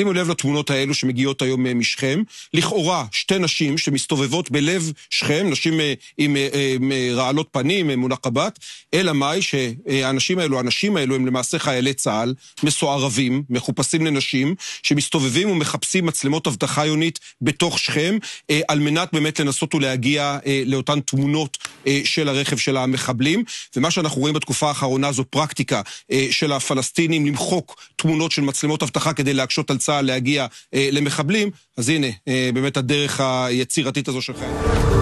שימו לב לתמונות האלו שמגיעות היום אה, משכם. לכאורה, שתי נשים שמסתובבות בלב שכם, נשים אה, עם אה, רעלות פנים, מונקבת, אלא מאי שהאנשים האלו, הנשים האלו הם למעשה חיילי צה"ל, מסוערבים, מחופשים לנשים, שמסתובבים ומחפשים מצלמות אבטחה יונית בתוך שכם, על מנת באמת לנסות ולהגיע לאותן תמונות אה, של הרכב של המחבלים. ומה שאנחנו רואים בתקופה האחרונה זו פרקטיקה אה, של הפלסטינים למחוק תמונות של מצלמות אבטחה כדי להקשות על צה"ל להגיע אה, למחבלים. אז הנה, באמת הדרך היצירתית הזו שלכם.